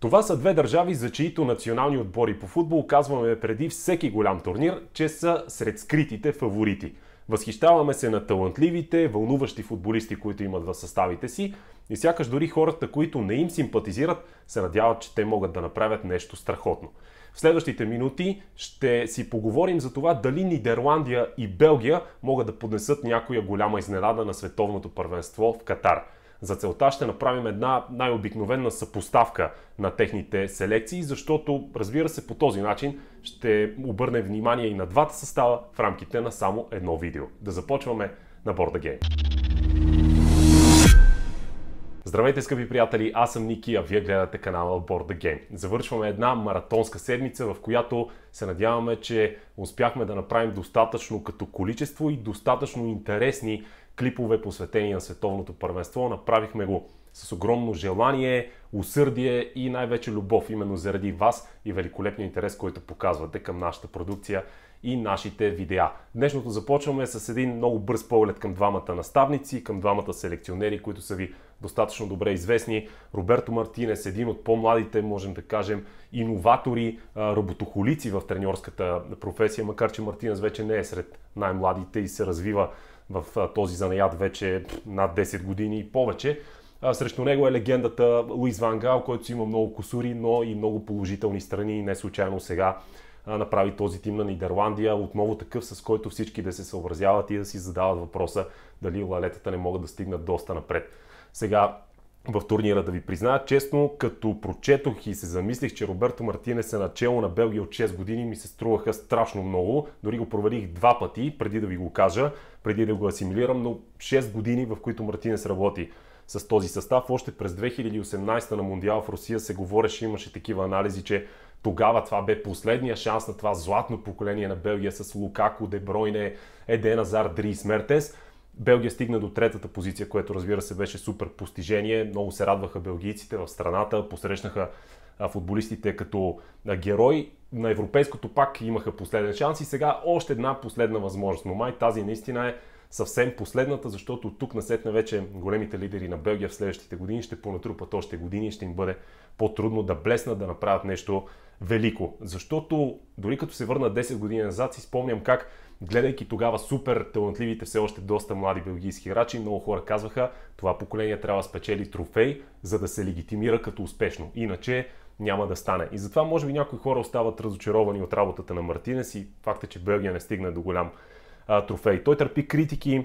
Това са две държави, за чието национални отбори по футбол казваме преди всеки голям турнир, че са сред скритите фаворити. Възхищаваме се на талантливите, вълнуващи футболисти, които имат в съставите си и сякаш дори хората, които не им симпатизират, се надяват, че те могат да направят нещо страхотно. В следващите минути ще си поговорим за това дали Нидерландия и Белгия могат да поднесат някоя голяма изненада на световното първенство в Катар – за целта ще направим една най-обикновена съпоставка на техните селекции, защото разбира се по този начин ще обърнем внимание и на двата състава в рамките на само едно видео. Да започваме на Борда Гейм. Здравейте, скъпи приятели! Аз съм Ники, а вие гледате канала Борда Гейм. Game. Завършваме една маратонска седмица, в която се надяваме, че успяхме да направим достатъчно като количество и достатъчно интересни клипове, посветени на световното първенство. Направихме го с огромно желание, усърдие и най-вече любов, именно заради вас и великолепния интерес, който показвате към нашата продукция и нашите видеа. Днешното започваме с един много бърз поглед към двамата наставници, към двамата селекционери, които са ви достатъчно добре известни. Роберто Мартинес, един от по-младите, можем да кажем, иноватори, роботохолици в треньорската професия, макар че Мартинес вече не е сред най-младите и се развива в този занаят вече над 10 години и повече. Срещу него е легендата Луис Ван Гал, който си има много косури, но и много положителни страни и не случайно сега направи този тим на Нидерландия, отново такъв, с който всички да се съобразяват и да си задават въпроса дали лалетата не могат да стигнат доста напред. Сега в турнира, да ви призная честно, като прочетох и се замислих, че Роберто Мартинес е начало на Белгия от 6 години, ми се струваха страшно много. Дори го проверих два пъти, преди да ви го кажа, преди да го асимилирам, но 6 години, в които Мартинес работи с този състав. Още през 2018 на Мондиал в Русия се говореше, имаше такива анализи, че тогава това бе последния шанс на това златно поколение на Белгия с Лукако, Дебройне, Еден Азар, Дрис Мертес. Белгия стигна до третата позиция, което разбира се беше супер постижение. Много се радваха белгийците в страната, посрещнаха футболистите като герой. На европейското пак имаха последен шанс и сега още една последна възможност. Но май тази наистина е съвсем последната, защото тук насетна вече големите лидери на Белгия в следващите години ще понатрупат още години и ще им бъде по-трудно да блеснат, да направят нещо велико. Защото дори като се върна 10 години назад, си спомням как гледайки тогава супер талантливите все още доста млади белгийски играчи, много хора казваха, това поколение трябва да спечели трофей, за да се легитимира като успешно. Иначе няма да стане. И затова може би някои хора остават разочаровани от работата на Мартинес и факта, че Белгия не стигна до голям а, трофей. Той търпи критики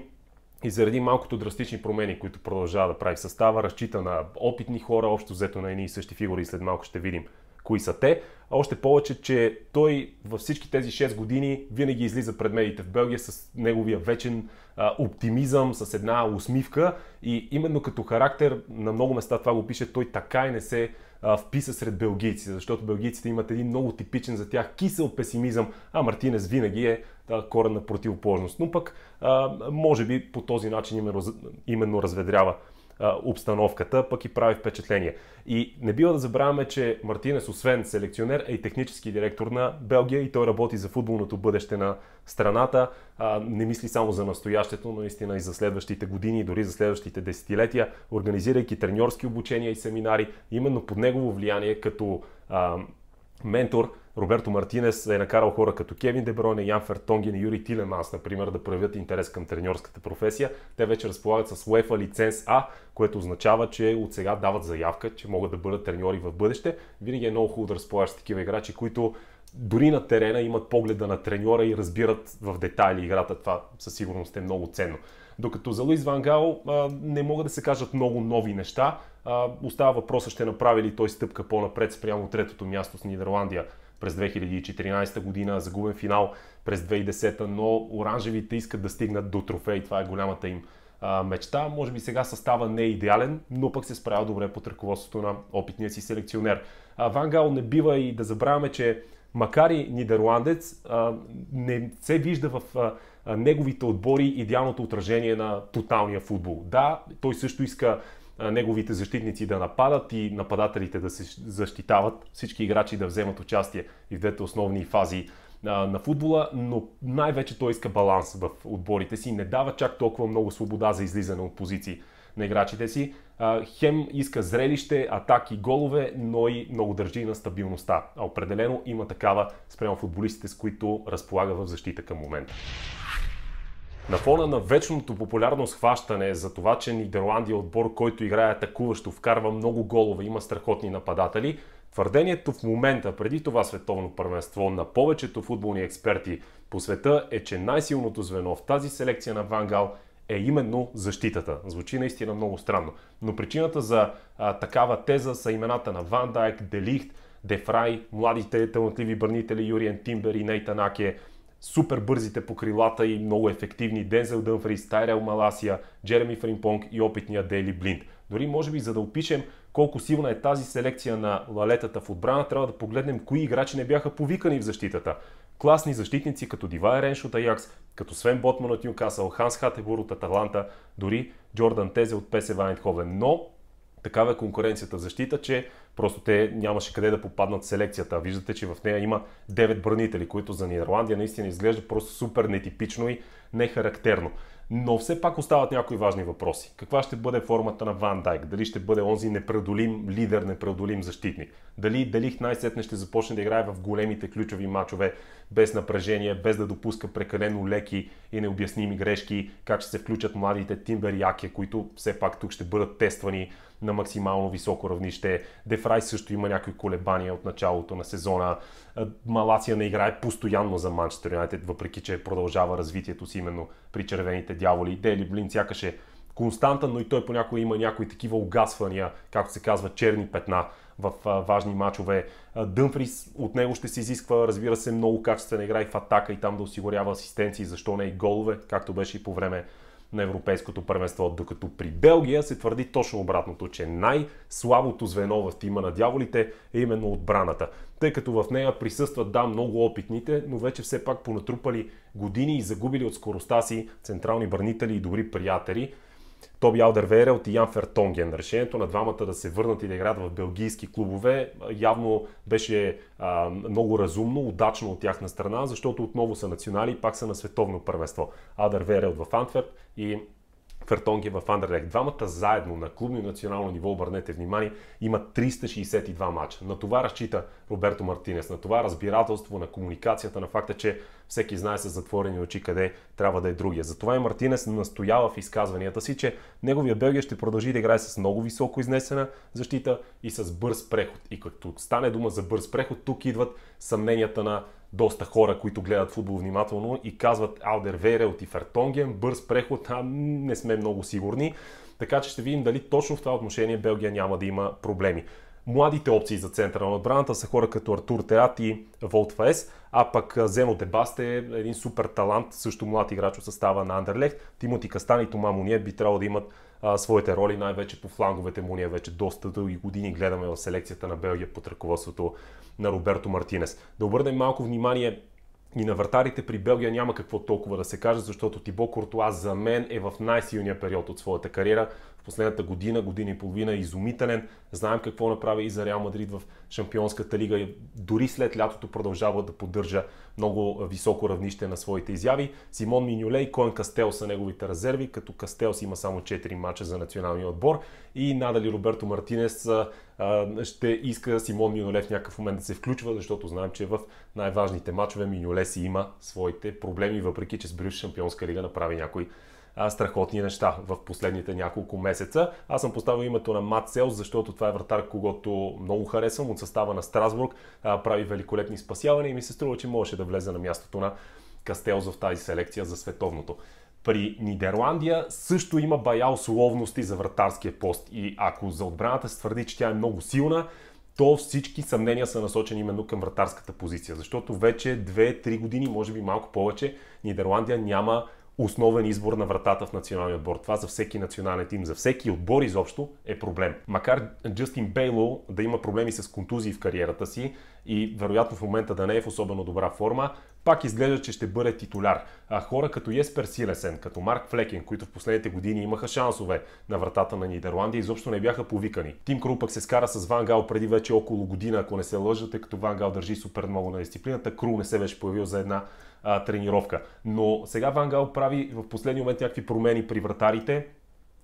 и заради малкото драстични промени, които продължава да прави в състава, разчита на опитни хора, общо взето на едни и същи фигури и след малко ще видим кои са те. Още повече, че той във всички тези 6 години винаги излиза пред медиите в Белгия с неговия вечен а, оптимизъм, с една усмивка и именно като характер на много места това го пише, той така и не се а, вписа сред белгийци, защото белгийците имат един много типичен за тях кисел песимизъм, а Мартинес винаги е корен на противоположност. Но пък а, може би по този начин именно, именно разведрява обстановката, пък и прави впечатление. И не бива да забравяме, че Мартинес, освен селекционер, е и технически директор на Белгия и той работи за футболното бъдеще на страната. А, не мисли само за настоящето, но наистина и за следващите години, дори за следващите десетилетия, организирайки треньорски обучения и семинари, именно под негово влияние като а, ментор – Роберто Мартинес е накарал хора като Кевин Деброне, Ян Фертонген и Юри Тилеманс, например, да проявят интерес към треньорската професия. Те вече разполагат с UEFA лиценз А, което означава, че от сега дават заявка, че могат да бъдат треньори в бъдеще. Винаги е много хубаво да разполагаш с такива играчи, които дори на терена имат погледа на треньора и разбират в детайли играта. Това със сигурност е много ценно. Докато за Луис Ван Гал не могат да се кажат много нови неща. остава въпроса ще направи ли той стъпка по-напред спрямо третото място с Нидерландия през 2014 година, загубен финал през 2010, но оранжевите искат да стигнат до трофей. Това е голямата им а, мечта. Може би сега състава не е идеален, но пък се справя добре под ръководството на опитния си селекционер. А, Гал, не бива и да забравяме, че макар и нидерландец, а, не се вижда в а, неговите отбори идеалното отражение на тоталния футбол. Да, той също иска неговите защитници да нападат и нападателите да се защитават, всички играчи да вземат участие и в двете основни фази на футбола, но най-вече той иска баланс в отборите си, не дава чак толкова много свобода за излизане от позиции на играчите си. Хем иска зрелище, атаки, голове, но и много държи на стабилността. А определено има такава спрямо футболистите, с които разполага в защита към момента. На фона на вечното популярно схващане за това, че Нидерландия е отбор, който играе атакуващо, вкарва много голове, има страхотни нападатели, твърдението в момента преди това световно първенство на повечето футболни експерти по света е, че най-силното звено в тази селекция на Вангал е именно защитата. Звучи наистина много странно. Но причината за а, такава теза са имената на Ван Дайк, Делихт, Дефрай, младите талантливи бърнители Юриен Тимбер и Нейтан Аке, супер бързите по крилата и много ефективни Дензел Дънфрис, Тайрел Маласия, Джереми Фримпонг и опитния Дейли Блинд. Дори може би за да опишем колко силна е тази селекция на лалетата в отбрана, трябва да погледнем кои играчи не бяха повикани в защитата. Класни защитници като Дивай Ренш от Аякс, като Свен Ботман от Ньюкасъл, Ханс Хатебур от Аталанта, дори Джордан Тезе от ПСВ Айнтховен. Но такава е конкуренцията в защита, че просто те нямаше къде да попаднат в селекцията. Виждате, че в нея има 9 бранители, които за Нидерландия наистина изглежда просто супер нетипично и нехарактерно. Но все пак остават някои важни въпроси. Каква ще бъде формата на Ван Дайк? Дали ще бъде онзи непреодолим лидер, непреодолим защитник? Дали Делих най-сетне ще започне да играе в големите ключови мачове без напрежение, без да допуска прекалено леки и необясними грешки? Как ще се включат младите Тимбер Аке, които все пак тук ще бъдат тествани? на максимално високо равнище. Дефрай също има някои колебания от началото на сезона. Е, Маласия не играе постоянно за Манчестър Юнайтед, въпреки че продължава развитието си именно при червените дяволи. Дели Блин сякаш е но и той понякога има някои такива огасвания, както се казва, черни петна в важни мачове. Дънфрис от него ще се изисква, разбира се, много качествена игра и в атака и там да осигурява асистенции, защо не и голове, както беше и по време на Европейското първенство, докато при Белгия се твърди точно обратното, че най-слабото звено в тима на дяволите е именно отбраната, тъй като в нея присъстват, да, много опитните, но вече все пак понатрупали години и загубили от скоростта си централни бранители и добри приятели, Тоби Алдервейрелт и Ян Фертонген. Решението на двамата да се върнат и да играят в белгийски клубове явно беше а, много разумно, удачно от тяхна страна, защото отново са национали и пак са на световно първенство. Алдервейрелт в Антверп и Фертонги е в Андерлех. Двамата заедно на клубно и национално ниво, обърнете внимание, има 362 мача. На това разчита Роберто Мартинес, на това разбирателство, на комуникацията, на факта, че всеки знае с затворени очи къде трябва да е другия. Затова и Мартинес настоява в изказванията си, че неговия Белгия ще продължи да играе с много високо изнесена защита и с бърз преход. И като стане дума за бърз преход, тук идват съмненията на доста хора, които гледат футбол внимателно и казват Алдер Верелт и Ифертонген, бърз преход, а не сме много сигурни. Така че ще видим дали точно в това отношение Белгия няма да има проблеми. Младите опции за центъра на отбраната са хора като Артур Теат и Волт Фаес, а пък Зено Дебаст е един супер талант, също млад играч от състава на Андерлехт. Тимоти Кастан и Тома Муния би трябвало да имат а, своите роли, най-вече по фланговете муния вече доста дълги години гледаме в селекцията на Белгия под ръководството на Роберто Мартинес. Да обърнем малко внимание и на вратарите при Белгия няма какво толкова да се каже, защото Тибо Куртуа за мен е в най-силния период от своята кариера последната година, година и половина изумителен. Знаем какво направи и за Реал Мадрид в Шампионската лига дори след лятото продължава да поддържа много високо равнище на своите изяви. Симон Минюле и Коен Кастел са неговите резерви, като Кастелс има само 4 мача за националния отбор и надали Роберто Мартинес ще иска Симон Минюле в някакъв момент да се включва, защото знаем, че в най-важните мачове Минюле си има своите проблеми, въпреки че с Брюс Шампионска лига направи някои а, страхотни неща в последните няколко месеца. Аз съм поставил името на Мат Селс, защото това е вратар, когато много харесвам от състава на Страсбург, а, прави великолепни спасявания и ми се струва, че можеше да влезе на мястото на Кастелза в тази селекция за световното. При Нидерландия също има бая условности за вратарския пост и ако за отбраната се твърди, че тя е много силна, то всички съмнения са насочени именно към вратарската позиция, защото вече 2-3 години, може би малко повече, Нидерландия няма основен избор на вратата в националния отбор. Това за всеки национален тим, за всеки отбор изобщо е проблем. Макар Джастин Бейло да има проблеми с контузии в кариерата си и вероятно в момента да не е в особено добра форма, пак изглежда, че ще бъде титуляр. А хора като Еспер Силесен, като Марк Флекен, които в последните години имаха шансове на вратата на Нидерландия, изобщо не бяха повикани. Тим Кру пък се скара с Ван Гал преди вече около година, ако не се лъжате, като Ван Гал държи супер много на дисциплината. Кру не се беше появил за една а, тренировка. Но сега Вангал прави в последния момент някакви промени при вратарите,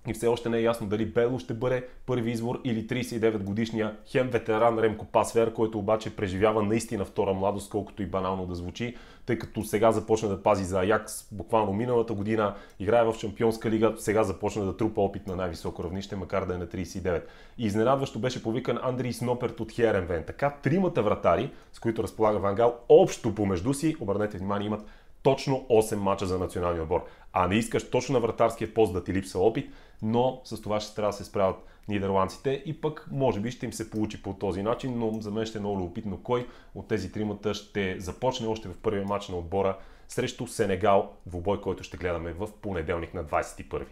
и все още не е ясно дали Бело ще бъде първи избор или 39 годишния хем ветеран Ремко Пасвер, който обаче преживява наистина втора младост, колкото и банално да звучи, тъй като сега започна да пази за Аякс буквално миналата година, играе в Шампионска лига, сега започна да трупа опит на най-високо равнище, макар да е на 39. И изненадващо беше повикан Андрий Сноперт от Херенвен. Така тримата вратари, с които разполага Вангал, общо помежду си, обърнете внимание, имат точно 8 мача за националния отбор. А не искаш точно на вратарския пост да ти липсва опит, но с това ще трябва да се справят нидерландците и пък може би ще им се получи по този начин, но за мен ще е много любопитно кой от тези тримата ще започне още в първия матч на отбора срещу Сенегал, двубой, който ще гледаме в понеделник на 21.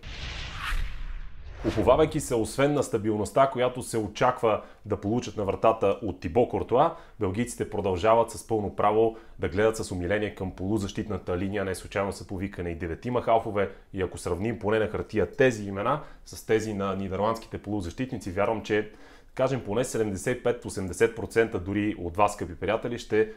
Уповавайки се освен на стабилността, която се очаква да получат на вратата от Тибо Кортуа, белгийците продължават с пълно право да гледат с умиление към полузащитната линия. Не случайно са повикане и деветима халфове и ако сравним поне на хартия тези имена с тези на нидерландските полузащитници, вярвам, че кажем поне 75-80% дори от вас, скъпи приятели, ще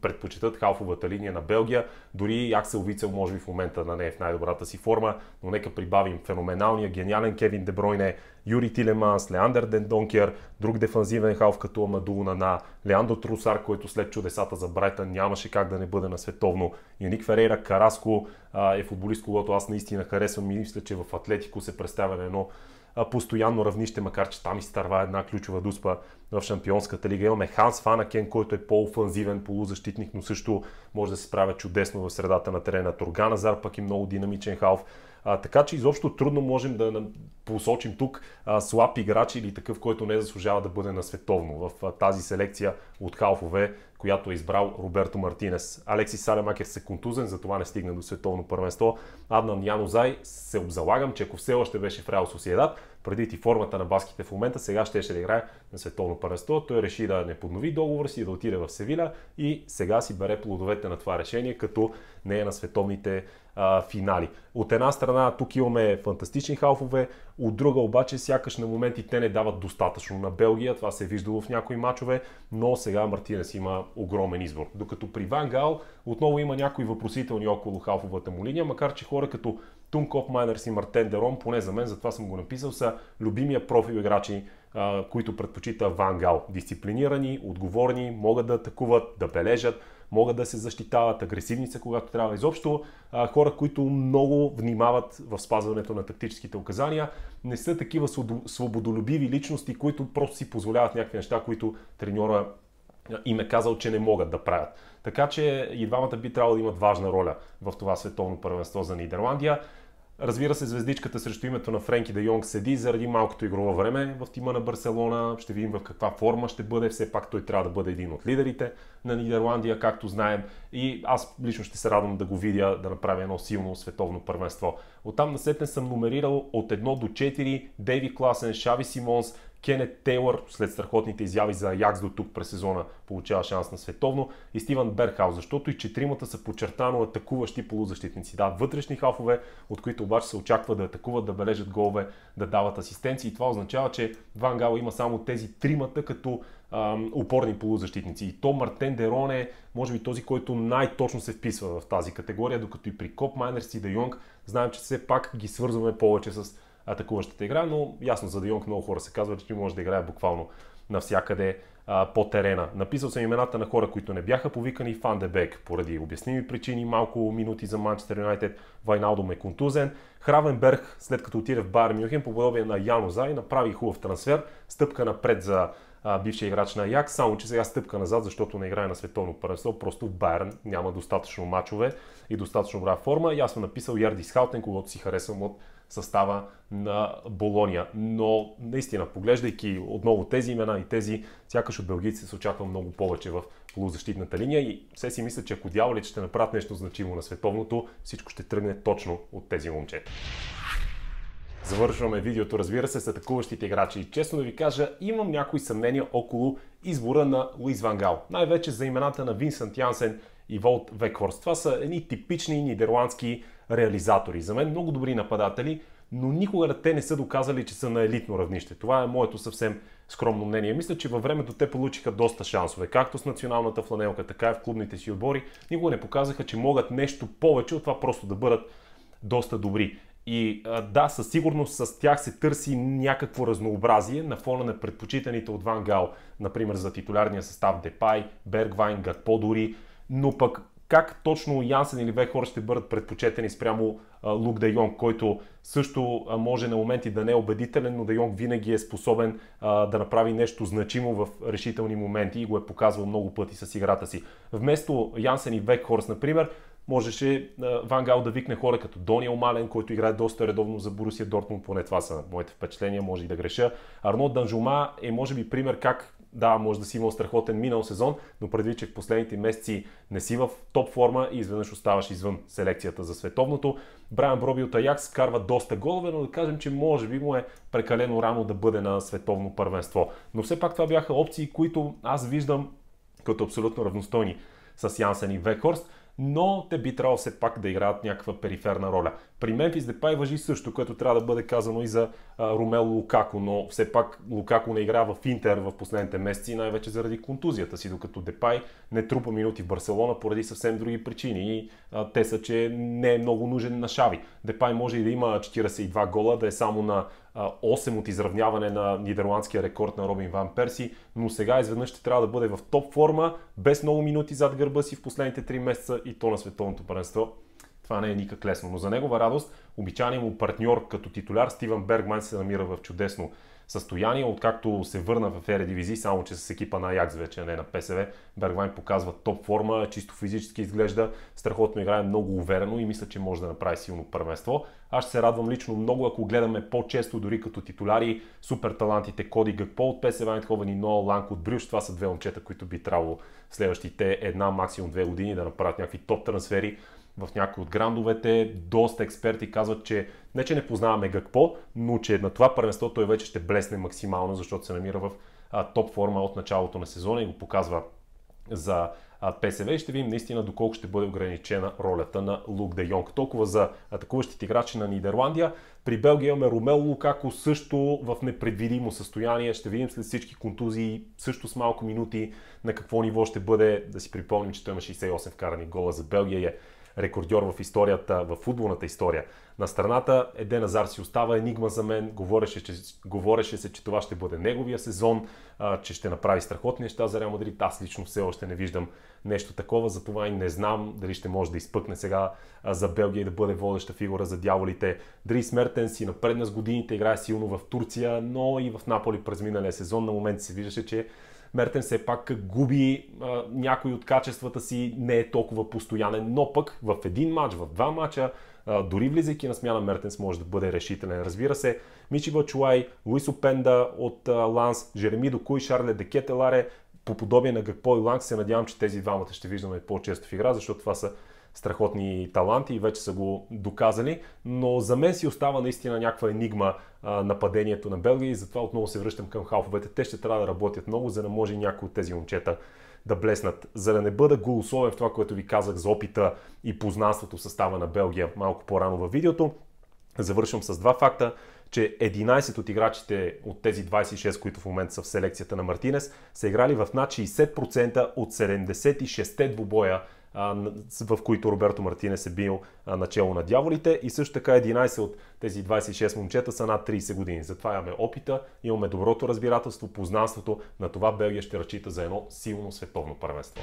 предпочитат халфовата линия на Белгия. Дори Аксел Вицел може би в момента на не е в най-добрата си форма, но нека прибавим феноменалния, гениален Кевин Дебройне, Юри Тилеманс, Леандър Дендонкер, друг дефанзивен халф като Амадулна на Леандо Трусар, който след чудесата за Брайтън нямаше как да не бъде на световно. Юник Ферейра Караско е футболист, когато аз наистина харесвам и мисля, че в Атлетико се представя на едно постоянно равнище, макар че там изтърва е една ключова дуспа в Шампионската лига. Имаме Ханс Фанакен, който е по-офанзивен полузащитник, но също може да се справя чудесно в средата на терена. Турган Азар пък е много динамичен халф. А, така че изобщо трудно можем да посочим тук а, слаб играч или такъв, който не заслужава да бъде на световно в а, тази селекция от халфове, която е избрал Роберто Мартинес. Алексис Салемакер се контузен, затова не стигна до световно първенство. Аднан Янозай се обзалагам, че ако все още беше в Реал Соседат. Преди и формата на баските в момента, сега ще ще да играе на световно първенство. Той реши да не поднови договор си, да отиде в Севиля и сега си бере плодовете на това решение, като не е на световните а, финали. От една страна тук имаме фантастични халфове, от друга обаче сякаш на моменти те не дават достатъчно на Белгия, това се е виждало в някои мачове, но сега Мартинес има огромен избор. Докато при Ван Гал отново има някои въпросителни около халфовата му линия, макар че хора като Тункоп Майнерс и Мартен Дерон, поне за мен, затова съм го написал, са любимия профил играчи, а, които предпочита Ван Гал. Дисциплинирани, отговорни, могат да атакуват, да бележат, могат да се защитават, агресивни са когато трябва. Изобщо а, хора, които много внимават в спазването на тактическите указания, не са такива свободолюбиви личности, които просто си позволяват някакви неща, които треньора им е казал, че не могат да правят. Така че и двамата би трябвало да имат важна роля в това световно първенство за Нидерландия. Разбира се, звездичката срещу името на Френки Де Йонг седи заради малкото игрово време в тима на Барселона. Ще видим в каква форма ще бъде. Все пак той трябва да бъде един от лидерите на Нидерландия, както знаем. И аз лично ще се радвам да го видя, да направя едно силно световно първенство. Оттам на насетне съм номерирал от 1 до 4 Дейви Класен, Шави Симонс, Кенет Тейлър след страхотните изяви за якс до тук през сезона получава шанс на световно и Стивън Берхаус, защото и четиримата са подчертано атакуващи полузащитници. Да, вътрешни халфове, от които обаче се очаква да атакуват, да бележат голове, да дават асистенции. И това означава, че Ван Гал има само тези тримата като ам, опорни полузащитници. И то Мартен Дерон е, може би, този, който най-точно се вписва в тази категория, докато и при Коп Майнерс и Де Йонг знаем, че все пак ги свързваме повече с атакуващата игра, но ясно за Дионг много хора се казва, че може да играе буквално навсякъде а, по терена. Написал съм имената на хора, които не бяха повикани. Фан Дебек поради обясними причини, малко минути за Манчестър Юнайтед. Вайналдо е контузен. Хравенберг, след като отиде в Байер Мюхен по подобие на Яно Зай, направи хубав трансфер. Стъпка напред за а, бившия играч на Як, само че сега стъпка назад, защото не играе на световно първенство, просто Байерн няма достатъчно мачове и достатъчно добра форма. И аз съм написал Ярди Схалтен, когато си харесвам от състава на Болония. Но наистина, поглеждайки отново тези имена и тези, сякаш от белгийците се очаква много повече в полузащитната линия и все си мисля, че ако дяволите ще направят нещо значимо на световното, всичко ще тръгне точно от тези момчета. Завършваме видеото, разбира се, с атакуващите играчи. И честно да ви кажа, имам някои съмнения около избора на Луис Вангал. Най-вече за имената на Винсент Янсен и Волт Векхорст. Това са едни типични нидерландски реализатори. За мен много добри нападатели, но никога те не са доказали, че са на елитно равнище. Това е моето съвсем скромно мнение. Мисля, че във времето те получиха доста шансове, както с националната фланелка, така и в клубните си отбори. Никога не показаха, че могат нещо повече от това просто да бъдат доста добри. И да, със сигурност с тях се търси някакво разнообразие на фона на предпочитаните от Ван Гал, например за титулярния състав Депай, Бергвайн, Гатпо дори но пък как точно Янсен или Вехор ще бъдат предпочетени спрямо Лук Де Йонг, който също може на моменти да не е убедителен, но Де Йонг винаги е способен да направи нещо значимо в решителни моменти и го е показвал много пъти с играта си. Вместо Янсен и Векхорс, например, можеше Ван Гал да викне хора като Дониел Мален, който играе доста редовно за Борусия Дортмунд, поне това са моите впечатления, може и да греша. Арно Данжума е може би пример как да, може да си имал страхотен минал сезон, но предвид, че в последните месеци не си в топ форма и изведнъж оставаш извън селекцията за световното. Брайан Броби от Аякс карва доста голове, но да кажем, че може би му е прекалено рано да бъде на световно първенство. Но все пак това бяха опции, които аз виждам като абсолютно равностойни с Янсен и Векхорст но те би трябвало все пак да играят някаква периферна роля. При Мемфис Депай въжи също, което трябва да бъде казано и за Ромел Лукако, но все пак Лукако не игра в Интер в последните месеци, най-вече заради контузията си, докато Депай не трупа минути в Барселона поради съвсем други причини и а, те са, че не е много нужен на Шави. Депай може и да има 42 гола, да е само на 8 от изравняване на нидерландския рекорд на Робин Ван Перси, но сега изведнъж ще трябва да бъде в топ форма, без много минути зад гърба си в последните 3 месеца и то на световното първенство. Това не е никак лесно. Но за негова радост, обичайният му партньор като титуляр Стивен Бергман се намира в чудесно състояние, откакто се върна в Дивизи, само че с екипа на Аякс вече, не на ПСВ. Бергвайн показва топ форма, чисто физически изглежда, страхотно играе много уверено и мисля, че може да направи силно първенство. Аз ще се радвам лично много, ако гледаме по-често, дори като титуляри, супер талантите Коди Гъкпо от ПСВ Айнтховен и Ноа Ланк от Брюш. Това са две момчета, които би трябвало следващите една, максимум две години да направят някакви топ трансфери в някои от грандовете. Доста експерти казват, че не, че не познаваме какво, но че на това първенство той вече ще блесне максимално, защото се намира в топ форма от началото на сезона и го показва за ПСВ и ще видим наистина доколко ще бъде ограничена ролята на Лук Де Йонг. Толкова за атакуващите играчи на Нидерландия. При Белгия имаме Ромел Лукако също в непредвидимо състояние. Ще видим след всички контузии, също с малко минути, на какво ниво ще бъде. Да си припомним, че той има 68 вкарани гола за Белгия и е рекордьор в историята, в футболната история на страната. Еден Азар си остава енигма за мен. Говореше, че, говореше се, че това ще бъде неговия сезон, а, че ще направи страхотни неща за Реал Мадрид. Аз лично все още не виждам нещо такова, затова и не знам дали ще може да изпъкне сега за Белгия и да бъде водеща фигура за дяволите. Дри Смертен си напредна с годините, играе силно в Турция, но и в Наполи през миналия сезон. На момент се виждаше, че Мертен все пак губи а, някои от качествата си, не е толкова постоянен, но пък в един матч, в два матча, а, дори влизайки на смяна, Мертенс може да бъде решителен. Разбира се, Мичи Бачуай, Луис Опенда от а, Ланс, Жереми Докуй, Шарле Декетеларе, по подобие на Гакпо и Ланг се надявам, че тези двамата ще виждаме по-често в игра, защото това са страхотни таланти и вече са го доказали, но за мен си остава наистина някаква енигма а, нападението на Белгия и затова отново се връщам към халфовете. Те ще трябва да работят много, за да може някои от тези момчета да блеснат. За да не бъда голосовен в това, което ви казах за опита и познанството в състава на Белгия малко по-рано във видеото, завършвам с два факта че 11 от играчите от тези 26, които в момента са в селекцията на Мартинес, са играли в над 60% от 76-те двубоя, в които Роберто Мартинес е бил начало на дяволите и също така 11 от тези 26 момчета са над 30 години. Затова имаме опита, имаме доброто разбирателство, познанството. На това Белгия ще разчита за едно силно световно първенство.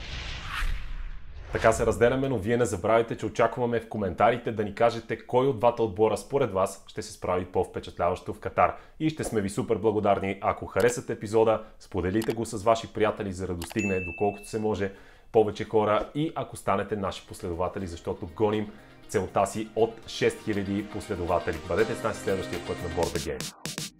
Така се разделяме, но вие не забравяйте, че очакваме в коментарите да ни кажете кой от двата отбора според вас ще се справи по-впечатляващо в Катар. И ще сме ви супер благодарни, ако харесате епизода, споделите го с ваши приятели, за да достигне доколкото се може повече хора и ако станете наши последователи, защото гоним целта си от 6000 последователи. Бъдете с нас следващия път на Board the Game.